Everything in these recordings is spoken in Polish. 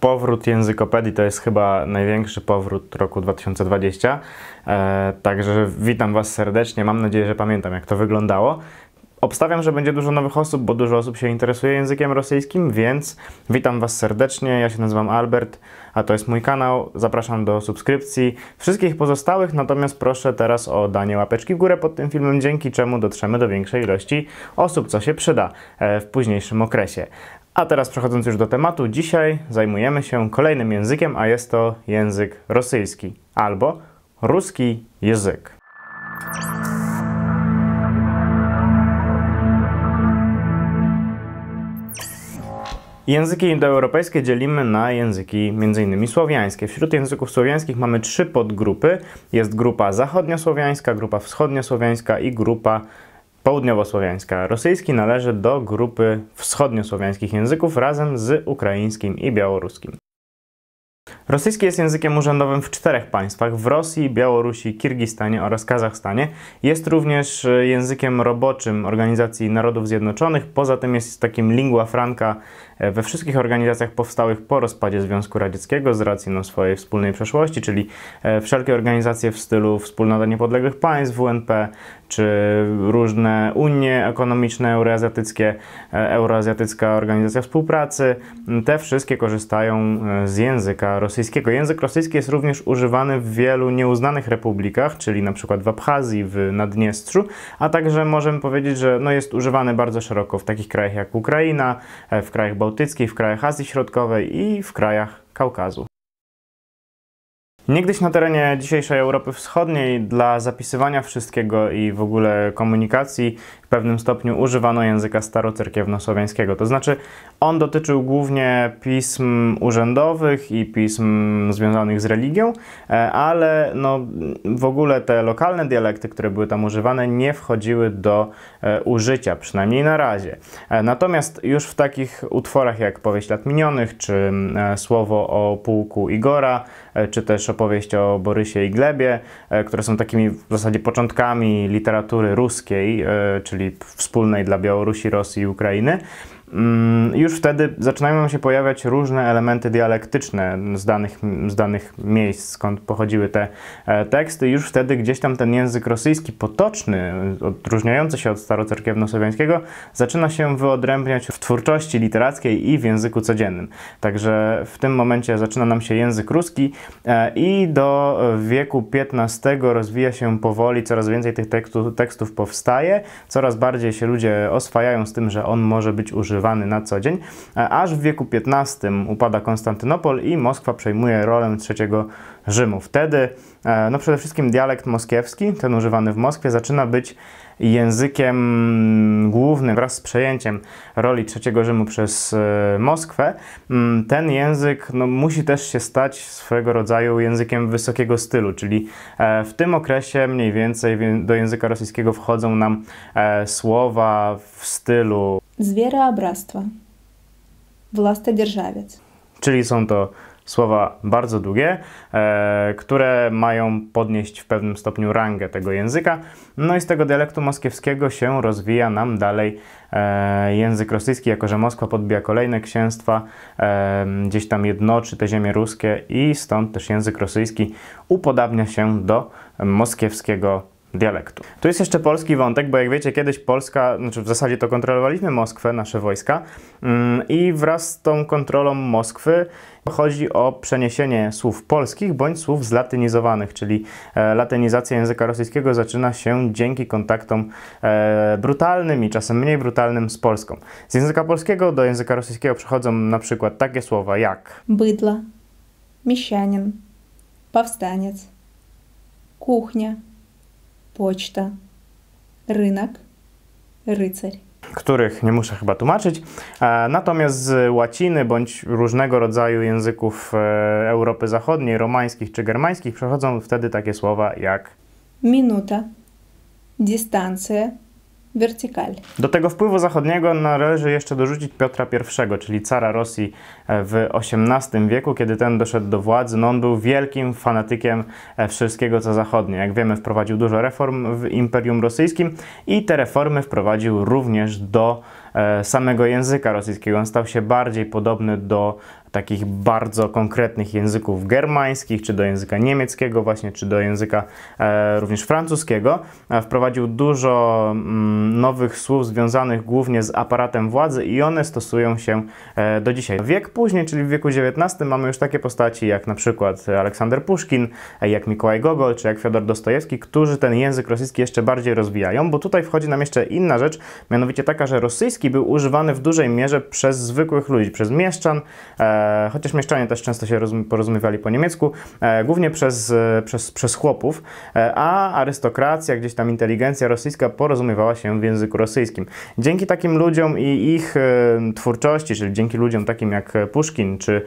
Powrót językopedii to jest chyba największy powrót roku 2020. E, także witam Was serdecznie. Mam nadzieję, że pamiętam, jak to wyglądało. Obstawiam, że będzie dużo nowych osób, bo dużo osób się interesuje językiem rosyjskim, więc witam Was serdecznie. Ja się nazywam Albert, a to jest mój kanał. Zapraszam do subskrypcji wszystkich pozostałych, natomiast proszę teraz o danie łapeczki w górę pod tym filmem, dzięki czemu dotrzemy do większej ilości osób, co się przyda e, w późniejszym okresie. A teraz przechodząc już do tematu, dzisiaj zajmujemy się kolejnym językiem, a jest to język rosyjski albo ruski język. Języki indoeuropejskie dzielimy na języki m.in. słowiańskie. Wśród języków słowiańskich mamy trzy podgrupy. Jest grupa zachodniosłowiańska, grupa wschodniosłowiańska i grupa południowo-słowiańska. Rosyjski należy do grupy wschodniosłowiańskich języków razem z ukraińskim i białoruskim. Rosyjski jest językiem urzędowym w czterech państwach: w Rosji, Białorusi, Kirgistanie oraz Kazachstanie. Jest również e, językiem roboczym Organizacji Narodów Zjednoczonych. Poza tym jest takim lingua franca e, we wszystkich organizacjach powstałych po rozpadzie Związku Radzieckiego z racji no, swojej wspólnej przeszłości, czyli e, wszelkie organizacje w stylu Wspólnota Niepodległych Państw, WNP czy różne unie ekonomiczne euroazjatyckie, e, Euroazjatycka Organizacja Współpracy, te wszystkie korzystają e, z języka rosyjskiego. Język rosyjski jest również używany w wielu nieuznanych republikach, czyli na przykład w Abchazji, w Naddniestrzu, a także możemy powiedzieć, że no jest używany bardzo szeroko w takich krajach jak Ukraina, e, w krajach bałtyckich, w krajach Azji Środkowej i w krajach Kaukazu. Niegdyś na terenie dzisiejszej Europy Wschodniej dla zapisywania wszystkiego i w ogóle komunikacji pewnym stopniu używano języka starocerkiewnosłowiańskiego. To znaczy, on dotyczył głównie pism urzędowych i pism związanych z religią, e, ale no, w ogóle te lokalne dialekty, które były tam używane, nie wchodziły do e, użycia, przynajmniej na razie. E, natomiast już w takich utworach jak Powieść lat minionych, czy mm, Słowo o pułku Igora, czy też opowieść o Borysie i Glebie, które są takimi w zasadzie początkami literatury ruskiej, czyli czyli wspólnej dla Białorusi, Rosji i Ukrainy. Mm, już wtedy zaczynają się pojawiać różne elementy dialektyczne z danych, z danych miejsc, skąd pochodziły te e, teksty. Już wtedy gdzieś tam ten język rosyjski potoczny, odróżniający się od starocerkiewno-słowiańskiego, zaczyna się wyodrębniać w twórczości literackiej i w języku codziennym. Także w tym momencie zaczyna nam się język ruski e, i do wieku XV rozwija się powoli, coraz więcej tych tekstów, tekstów powstaje, coraz bardziej się ludzie oswajają z tym, że on może być używany używany na co dzień, e, aż w wieku XV upada Konstantynopol i Moskwa przejmuje rolę trzeciego Rzymu. Wtedy e, no przede wszystkim dialekt moskiewski, ten używany w Moskwie, zaczyna być językiem głównym wraz z przejęciem roli III Rzymu przez e, Moskwę. Mm, ten język no, musi też się stać swego rodzaju językiem wysokiego stylu, czyli e, w tym okresie mniej więcej do języka rosyjskiego wchodzą nam słowa w stylu zwieroobrazstwa, własnodzierżawiec. Czyli są to słowa bardzo długie, e, które mają podnieść w pewnym stopniu rangę tego języka. No i z tego dialektu moskiewskiego się rozwija nam dalej e, język rosyjski, jako że Moskwa podbija kolejne księstwa, e, gdzieś tam jednoczy te ziemie ruskie i stąd też język rosyjski upodabnia się do moskiewskiego dialektu. Tu jest jeszcze polski wątek, bo jak wiecie, kiedyś Polska, znaczy w zasadzie to kontrolowaliśmy Moskwę, nasze wojska, mm, i wraz z tą kontrolą Moskwy chodzi o przeniesienie słów polskich bądź słów zlatynizowanych, czyli e, latynizacja języka rosyjskiego zaczyna się dzięki kontaktom e, brutalnym i czasem mniej brutalnym z Polską. Z języka polskiego do języka rosyjskiego przechodzą na przykład takie słowa jak bydla, miesianin, powstaniec, kuchnia poczta, rynek, rycerz których nie muszę chyba tłumaczyć. E, natomiast z łaciny bądź różnego rodzaju języków e, Europy Zachodniej, romańskich czy germańskich przechodzą wtedy takie słowa jak minuta, dystancja, Wertykal. Do tego wpływu zachodniego należy jeszcze dorzucić Piotra I, czyli cara Rosji e, w XVIII wieku, kiedy ten doszedł do władzy. No on był wielkim fanatykiem e, wszystkiego, co zachodnie. Jak wiemy, wprowadził dużo reform w Imperium Rosyjskim i te reformy wprowadził również do e, samego języka rosyjskiego. On stał się bardziej podobny do takich bardzo konkretnych języków germańskich, czy do języka niemieckiego właśnie, czy do języka e, również francuskiego. E, wprowadził dużo mm, nowych słów związanych głównie z aparatem władzy i one stosują się e, do dzisiaj. Wiek później, czyli w wieku XIX mamy już takie postaci jak na przykład Aleksander Puszkin, e, jak Mikołaj Gogol, czy jak Fiodor Dostojewski, którzy ten język rosyjski jeszcze bardziej rozwijają, bo tutaj wchodzi nam jeszcze inna rzecz, mianowicie taka, że rosyjski był używany w dużej mierze przez zwykłych ludzi, przez mieszczan, e, E, chociaż mieszczanie też często się porozumiewali po niemiecku, e, głównie przez, e, przez, przez chłopów, a arystokracja, gdzieś tam inteligencja rosyjska porozumiewała się w języku rosyjskim. Dzięki takim ludziom i ich twórczości, czyli dzięki ludziom takim jak Puszkin czy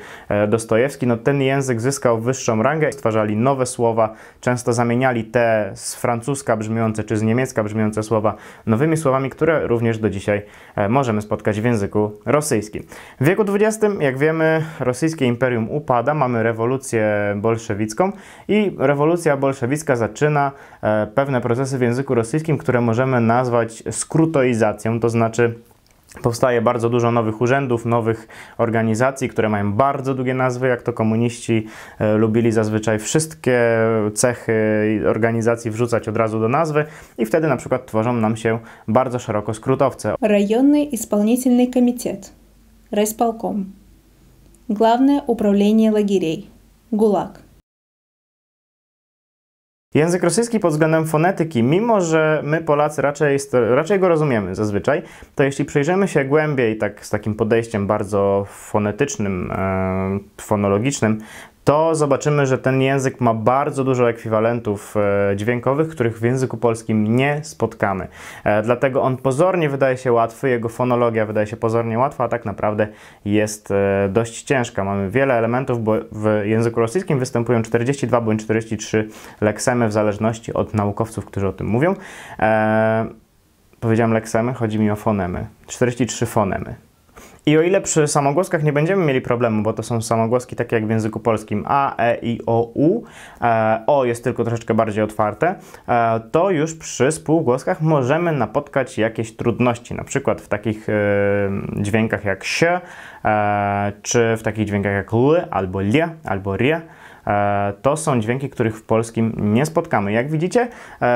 Dostojewski, no ten język zyskał wyższą rangę, stwarzali nowe słowa, często zamieniali te z francuska brzmiące czy z niemiecka brzmiące słowa nowymi słowami, które również do dzisiaj możemy spotkać w języku rosyjskim. W wieku XX, jak wiemy, rosyjskie imperium upada, mamy rewolucję bolszewicką i rewolucja bolszewicka zaczyna e, pewne procesy w języku rosyjskim, które możemy nazwać skrutoizacją, to znaczy Powstaje bardzo dużo nowych urzędów, nowych organizacji, które mają bardzo długie nazwy, jak to komuniści e, lubili zazwyczaj wszystkie cechy organizacji wrzucać od razu do nazwy i wtedy na przykład tworzą nam się bardzo szeroko skrótowce. Rejonny Исполнительный Komitet, Resполkom. Главное управление лагерей. ГУЛАГ. Język rosyjski pod względem fonetyki, mimo że my Polacy raczej, raczej go rozumiemy zazwyczaj, to jeśli przyjrzymy się głębiej, tak z takim podejściem bardzo fonetycznym, e, fonologicznym, to zobaczymy, że ten język ma bardzo dużo ekwiwalentów e, dźwiękowych, których w języku polskim nie spotkamy. E, dlatego on pozornie wydaje się łatwy, jego fonologia wydaje się pozornie łatwa, a tak naprawdę jest e, dość ciężka. Mamy wiele elementów, bo w języku rosyjskim występują 42 bądź 43 leksemy, w zależności od naukowców, którzy o tym mówią. Powiedziałem leksemy, chodzi mi o fonemy. 43 fonemy. I o ile przy samogłoskach nie będziemy mieli problemu, bo to są samogłoski takie jak w języku polskim a, e, i, o, u, e, o jest tylko troszeczkę bardziej otwarte, e, to już przy spółgłoskach możemy napotkać jakieś trudności, na przykład w takich e, dźwiękach jak się, e, czy w takich dźwiękach jak l, albo lie, albo ria. E, to są dźwięki, których w polskim nie spotkamy. Jak widzicie,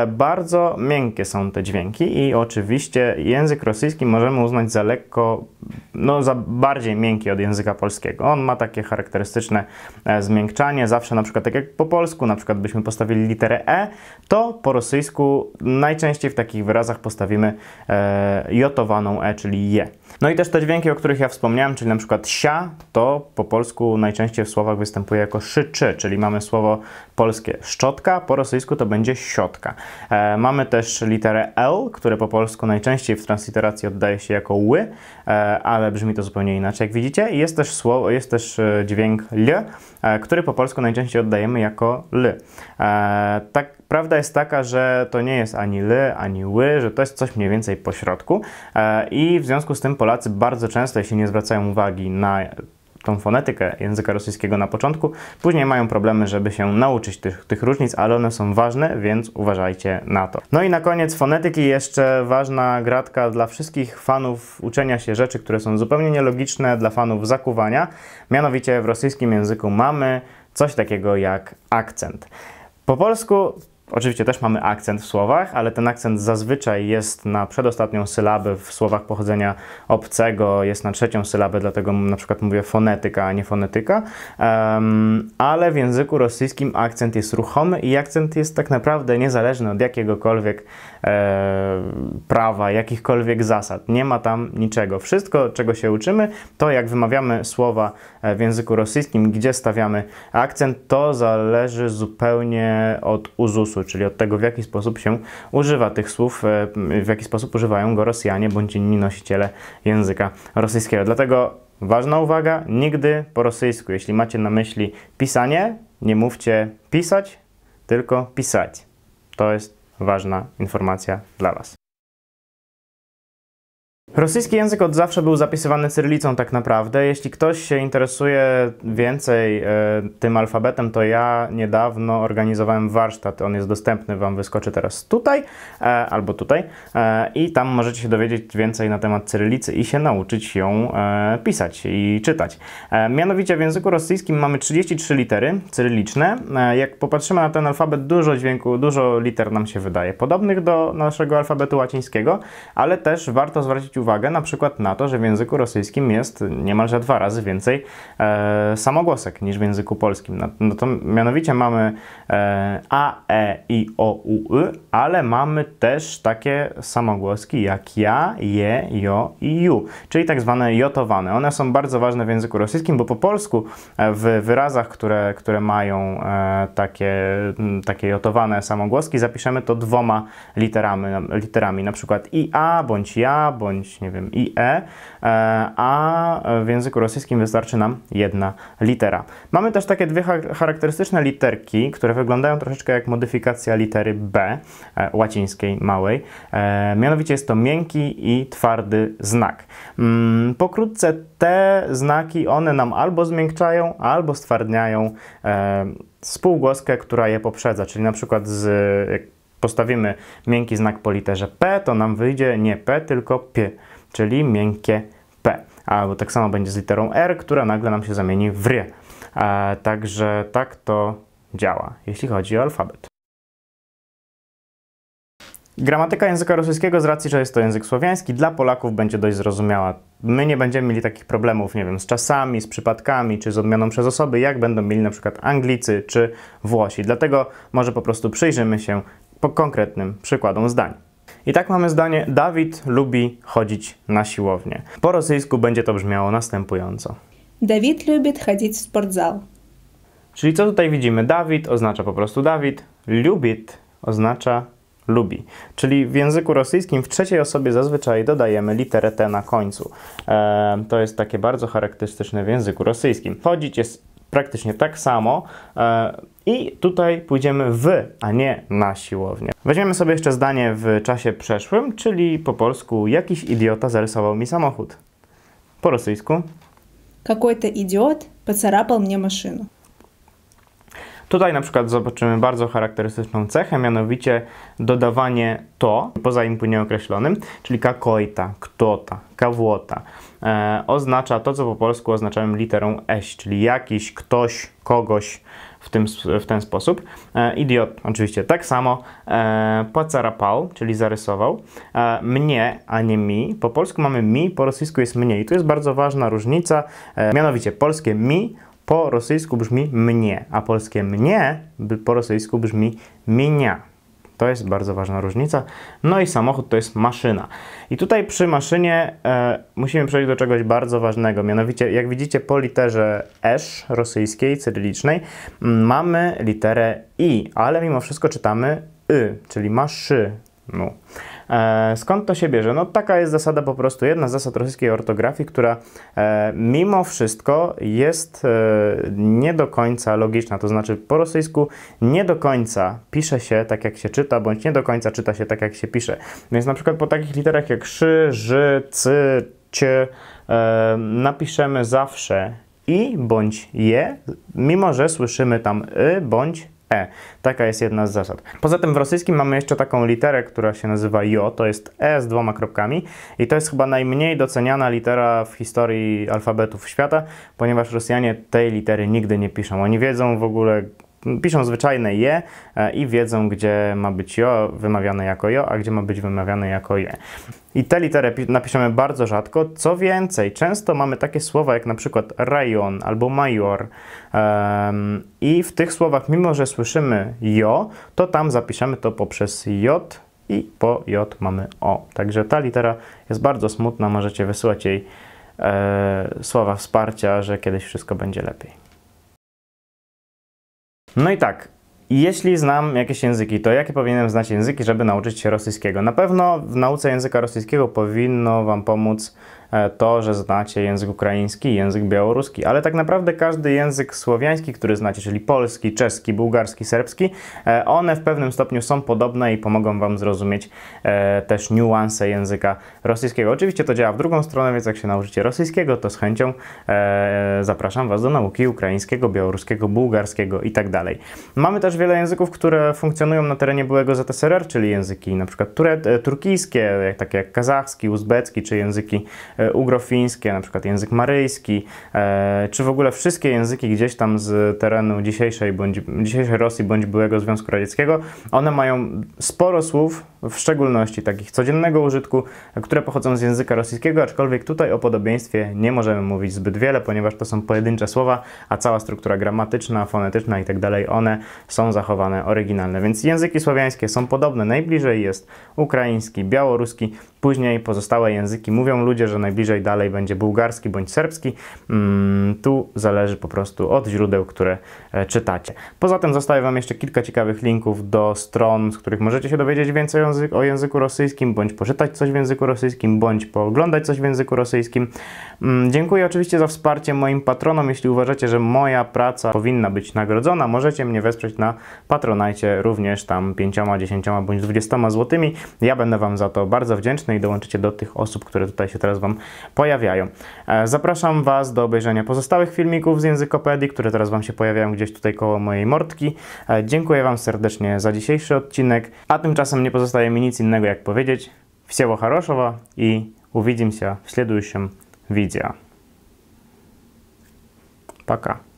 bardzo miękkie są te dźwięki i oczywiście język rosyjski możemy uznać za lekko no, za bardziej miękki od języka polskiego. On ma takie charakterystyczne e, zmiękczanie. Zawsze na przykład tak jak po polsku, na przykład byśmy postawili literę E, to po rosyjsku najczęściej w takich wyrazach postawimy e, jotowaną E, czyli je. No i też te dźwięki, o których ja wspomniałem, czyli na przykład sia, to po polsku najczęściej w słowach występuje jako szyczy, czyli mamy słowo polskie szczotka, po rosyjsku to będzie siotka. E, mamy też literę L, które po polsku najczęściej w transliteracji oddaje się jako ły. E, ale brzmi to zupełnie inaczej, jak widzicie. jest też, słowo, jest też e, dźwięk L, e, który po polsku najczęściej oddajemy jako L. E, tak, prawda jest taka, że to nie jest ani L, ani ły, że to jest coś mniej więcej pośrodku. I w związku z tym Polacy bardzo często, jeśli nie zwracają uwagi na tą fonetykę języka rosyjskiego na początku, później mają problemy, żeby się nauczyć tych, tych różnic, ale one są ważne, więc uważajcie na to. No i na koniec fonetyki jeszcze ważna gratka dla wszystkich fanów uczenia się rzeczy, które są zupełnie nielogiczne, dla fanów zakuwania. Mianowicie w rosyjskim języku mamy coś takiego jak akcent. Po polsku Oczywiście też mamy akcent w słowach, ale ten akcent zazwyczaj jest na przedostatnią sylabę w słowach pochodzenia obcego, jest na trzecią sylabę, dlatego na przykład mówię fonetyka, a nie fonetyka. Um, ale w języku rosyjskim akcent jest ruchomy i akcent jest tak naprawdę niezależny od jakiegokolwiek E, prawa, jakichkolwiek zasad. Nie ma tam niczego. Wszystko, czego się uczymy, to jak wymawiamy słowa e, w języku rosyjskim, gdzie stawiamy akcent, to zależy zupełnie od uzusu, czyli od tego, w jaki sposób się używa tych słów, e, w jaki sposób używają go Rosjanie bądź inni nosiciele języka rosyjskiego. Dlatego ważna uwaga, nigdy po rosyjsku, jeśli macie na myśli pisanie, nie mówcie pisać, tylko pisać. To jest ważna informacja dla Was. Rosyjski język od zawsze był zapisywany cyrylicą tak naprawdę. Jeśli ktoś się interesuje więcej e, tym alfabetem, to ja niedawno organizowałem warsztat. On jest dostępny, wam wyskoczy teraz tutaj e, albo tutaj e, i tam możecie się dowiedzieć więcej na temat cyrylicy i się nauczyć ją pisać i czytać. mianowicie w języku rosyjskim mamy 33 litery cyryliczne. jak popatrzymy na ten alfabet, dużo dźwięku, dużo liter nam się wydaje podobnych do naszego alfabetu łacińskiego, ale też warto zwrócić uwagę uwagę na przykład na to, że w języku rosyjskim jest niemalże dwa razy więcej e, samogłosek niż w języku polskim. No, no to mianowicie mamy e, a, e, i, o, u, y, ale mamy też takie samogłoski jak ja, je, jo i ju, czyli tak zwane jotowane. One są bardzo ważne w języku rosyjskim, bo po polsku e, w wyrazach, które, które mają e, takie, takie jotowane samogłoski, zapiszemy to dwoma literami, literami na przykład i a, bądź ja, bądź nie wiem, i e, e a w języku rosyjskim wystarczy nam jedna litera. Mamy też takie dwie charakterystyczne literki, które wyglądają troszeczkę jak modyfikacja litery B, e, łacińskiej, małej. E, mianowicie jest to miękki i twardy znak. Mm, pokrótce te znaki, one nam albo zmiękczają, albo stwardniają spółgłoskę, która je poprzedza, czyli na przykład z postawimy miękki znak po literze P, to nam wyjdzie nie P, tylko P, czyli miękkie P. Albo tak samo będzie z literą R, która nagle nam się zamieni w R. Y. także tak to działa, jeśli chodzi o alfabet. Gramatyka języka rosyjskiego, z racji, że jest to język słowiański, dla Polaków będzie dość zrozumiała. My nie będziemy mieli takich problemów, nie wiem, z czasami, z przypadkami, czy z odmianą przez osoby, jak będą mieli na przykład Anglicy czy Włosi. Dlatego może po prostu przyjrzymy się po konkretnym przykładom zdań. I tak mamy zdanie: Dawid lubi chodzić na siłownię. Po rosyjsku będzie to brzmiało następująco. Dawid lubi chodzić w sportzal. Czyli co tutaj widzimy? Dawid oznacza po prostu Dawid, lubit oznacza lubi. Czyli w języku rosyjskim w trzeciej osobie zazwyczaj dodajemy literę T na końcu. Eee, to jest takie bardzo charakterystyczne w języku rosyjskim. Chodzić jest praktycznie tak samo. E, I tutaj pójdziemy w, a nie na siłownię. Weźmiemy sobie jeszcze zdanie w czasie przeszłym, czyli po polsku jakiś idiota zarysował mi samochód. Po rosyjsku. Какой-то идиот поцарапал мне машину. Tutaj na przykład zobaczymy bardzo charakterystyczną cechę, mianowicie dodawanie to poza impu określonym, czyli kakoita, ktota, kawłota. E, oznacza to, co po polsku oznaczamy literą eś, czyli jakiś, ktoś, kogoś w, tym, w ten sposób. E, idiot, oczywiście tak samo. E, pacarapał, czyli zarysował. E, mnie, a nie mi. Po polsku mamy mi, po rosyjsku jest mnie. I tu jest bardzo ważna różnica, e, mianowicie polskie mi po rosyjsku brzmi mnie, a polskie mnie po rosyjsku brzmi minia. To jest bardzo ważna różnica. No i samochód to jest maszyna. I tutaj przy maszynie e, musimy przejść do czegoś bardzo ważnego. Mianowicie, jak widzicie, po literze esz rosyjskiej, cyrylicznej, mamy literę i, ale mimo wszystko czytamy y, czyli maszy. No. E, skąd to się bierze? No taka jest zasada po prostu, jedna z zasad rosyjskiej ortografii, która e, mimo wszystko jest e, nie do końca logiczna, to znaczy po rosyjsku nie do końca pisze się tak jak się czyta, bądź nie do końca czyta się tak jak się pisze. No więc na przykład po takich literach jak szy, ży, cy, cie napiszemy zawsze i bądź je, mimo że słyszymy tam y bądź E. Taka jest jedna z zasad. Poza tym w rosyjskim mamy jeszcze taką literę, która się nazywa J, to jest E z dwoma kropkami i to jest chyba najmniej doceniana litera w historii alfabetów świata, ponieważ Rosjanie tej litery nigdy nie piszą. Oni wiedzą w ogóle piszą zwyczajne je e, i wiedzą, gdzie ma być jo wymawiane jako jo, a gdzie ma być wymawiane jako je. I te litery napiszemy bardzo rzadko. Co więcej, często mamy takie słowa jak na przykład rajon albo major. Um, I w tych słowach, mimo że słyszymy jo, to tam zapiszemy to poprzez j i po j mamy o. Także ta litera jest bardzo smutna, możecie wysyłać jej e, słowa wsparcia, że kiedyś wszystko będzie lepiej. No i tak, jeśli znam jakieś języki, to jakie powinienem znać języki, żeby nauczyć się rosyjskiego? Na pewno w nauce języka rosyjskiego powinno Wam pomóc E, to, że znacie język ukraiński, język białoruski, ale tak naprawdę każdy język słowiański, który znacie, czyli polski, czeski, bułgarski, serbski, e, one w pewnym stopniu są podobne i pomogą Wam zrozumieć e, też niuanse języka rosyjskiego. Oczywiście to działa w drugą stronę, więc jak się nauczycie rosyjskiego, to z chęcią zapraszam Was do nauki ukraińskiego, białoruskiego, bułgarskiego itd. Tak Mamy też wiele języków, które funkcjonują na terenie byłego ZSRR, czyli języki np. turkijskie, takie jak kazachski, uzbecki, czy języki E, ugrofińskie, na przykład język maryjski, e, czy w ogóle wszystkie języki gdzieś tam z terenu dzisiejszej, bądź, dzisiejszej Rosji bądź byłego Związku Radzieckiego, one mają sporo słów, w szczególności takich codziennego użytku, które pochodzą z języka rosyjskiego, aczkolwiek tutaj o podobieństwie nie możemy mówić zbyt wiele, ponieważ to są pojedyncze słowa, a cała struktura gramatyczna, fonetyczna i tak dalej, one są zachowane oryginalne. Więc języki słowiańskie są podobne. Najbliżej jest ukraiński, białoruski, Później pozostałe języki mówią ludzie, że najbliżej dalej będzie bułgarski bądź serbski. Mm, tu zależy po prostu od źródeł, które e, czytacie. Poza tym zostaje Wam jeszcze kilka ciekawych linków do stron, z których możecie się dowiedzieć więcej o języku rosyjskim, bądź poczytać coś w języku rosyjskim, bądź pooglądać coś w języku rosyjskim. Mm, dziękuję oczywiście za wsparcie moim patronom. Jeśli uważacie, że moja praca powinna być nagrodzona, możecie mnie wesprzeć na Patronajcie również tam 5, 10 bądź 20 złotymi. Ja będę Wam za to bardzo wdzięczny i dołączycie do tych osób, które tutaj się teraz Wam pojawiają. E, zapraszam Was do obejrzenia pozostałych filmików z językopedii, które teraz Wam się pojawiają gdzieś tutaj koło mojej mortki. E, dziękuję Wam serdecznie za dzisiejszy odcinek, a tymczasem nie pozostaje mi nic innego jak powiedzieć Всего хорошего и увидимся в следующем видео. Пока.